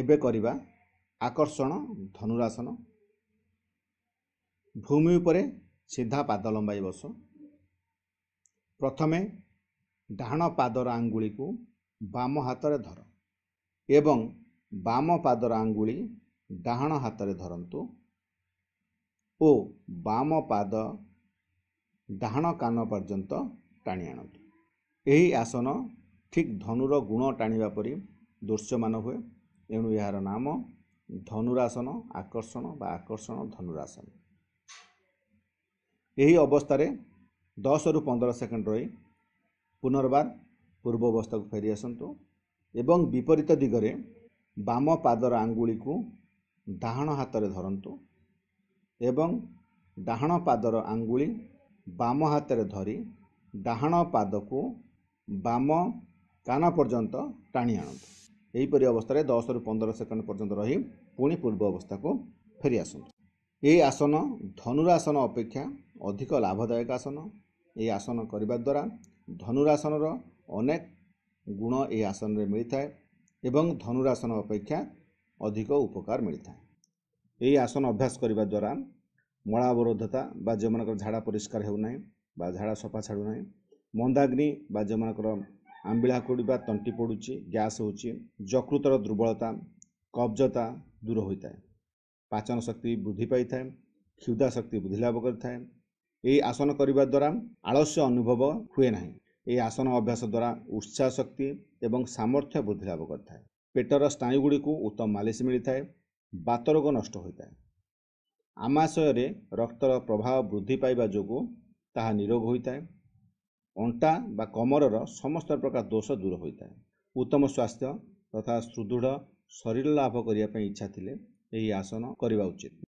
ଏବେ କରିବା ଆକର୍ଷଣ ଧନୁରାସନ ଭୂମି ଉପରେ ସିଧା ପାଦ ଲମ୍ବାଇ ବସ ପ୍ରଥମେ ଡାହାଣ ପାଦର ଆଙ୍ଗୁଳିକୁ ବାମ ହାତରେ ଧର ଏବଂ ବାମ ପାଦର ଆଙ୍ଗୁଳି ଡାହାଣ ହାତରେ ଧରନ୍ତୁ ଓ ବାମ ପାଦ ଡାହାଣ କାନ ପର୍ଯ୍ୟନ୍ତ ଟାଣି ଆଣନ୍ତୁ ଏହି ଆସନ ଠିକ୍ ଧନୁର ଗୁଣ ଟାଣିବା ପରି ଦୃଶ୍ୟମାନ ହୁଏ ଏଣୁ ଏହାର ନାମ ଧନୁରାସନ ଆକର୍ଷଣ ବା ଆକର୍ଷଣ ଧନୁରାସନ ଏହି ଅବସ୍ଥାରେ ଦଶରୁ ପନ୍ଦର ସେକେଣ୍ଡ ରହି ପୁନର୍ବାର ପୂର୍ବ ଅବସ୍ଥାକୁ ଫେରି ଆସନ୍ତୁ ଏବଂ ବିପରୀତ ଦିଗରେ ବାମ ପାଦର ଆଙ୍ଗୁଳିକୁ ଡାହାଣ ହାତରେ ଧରନ୍ତୁ ଏବଂ ଡାହାଣ ପାଦର ଆଙ୍ଗୁଳି ବାମ ହାତରେ ଧରି ଡାହାଣ ପାଦକୁ ବାମ କାନ ପର୍ଯ୍ୟନ୍ତ ଟାଣି ଆଣନ୍ତୁ ଏହିପରି ଅବସ୍ଥାରେ ଦଶରୁ ପନ୍ଦର ସେକେଣ୍ଡ ପର୍ଯ୍ୟନ୍ତ ରହି ପୁଣି ପୂର୍ବ ଅବସ୍ଥାକୁ ଫେରି ଆସନ୍ତୁ ଏହି ଆସନ ଧନୁରାସନ ଅପେକ୍ଷା ଅଧିକ ଲାଭଦାୟକ ଆସନ ଏହି ଆସନ କରିବା ଦ୍ୱାରା ଧନୁରାସନର ଅନେକ ଗୁଣ ଏହି ଆସନରେ ମିଳିଥାଏ ଏବଂ ଧନୁରାସନ ଅପେକ୍ଷା ଅଧିକ ଉପକାର ମିଳିଥାଏ ଏହି ଆସନ ଅଭ୍ୟାସ କରିବା ଦ୍ୱାରା ମଳାବରୋଧତା ବା ଯେଉଁମାନଙ୍କର ଝାଡ଼ା ପରିଷ୍କାର ହେଉନାହିଁ ବା ଝାଡ଼ା ସଫା ଛାଡ଼ୁନାହିଁ ମନ୍ଦାଗ୍ନି ବା ଯେଉଁମାନଙ୍କର ଆମ୍ବିଳା କୁଡ଼ିବା ତଣ୍ଟି ପୋଡ଼ୁଛି ଗ୍ୟାସ୍ ହେଉଛି ଯକୃତର ଦୁର୍ବଳତା କବ୍ଜତା ଦୂର ହୋଇଥାଏ ପାଚନ ଶକ୍ତି ବୃଦ୍ଧି ପାଇଥାଏ କ୍ଷୁଦା ଶକ୍ତି ବୃଦ୍ଧି ଲାଭ କରିଥାଏ ଏହି ଆସନ କରିବା ଦ୍ୱାରା ଆଳସ୍ୟ ଅନୁଭବ ହୁଏ ନାହିଁ ଏହି ଆସନ ଅଭ୍ୟାସ ଦ୍ୱାରା ଉତ୍ସାହ ଶକ୍ତି ଏବଂ ସାମର୍ଥ୍ୟ ବୃଦ୍ଧି ଲାଭ କରିଥାଏ ପେଟର ଗୁଡ଼ିକୁ ଉତ୍ତମ ମାଲିସ ମିଳିଥାଏ ବାତରୋଗ ନଷ୍ଟ ହୋଇଥାଏ ଆମାଶୟରେ ରକ୍ତର ପ୍ରଭାବ ବୃଦ୍ଧି ପାଇବା ଯୋଗୁଁ ତାହା ନିରୋଗ ହୋଇଥାଏ ଅଣ୍ଟା ବା କମରର ସମସ୍ତ ପ୍ରକାର ଦୋଷ ଦୂର ହୋଇଥାଏ ଉତ୍ତମ ସ୍ୱାସ୍ଥ୍ୟ ତଥା ସୁଦୃଢ଼ ଶରୀର ଲାଭ କରିବା ପାଇଁ ଇଚ୍ଛା ଥିଲେ ଏହି ଆସନ କରିବା ଉଚିତ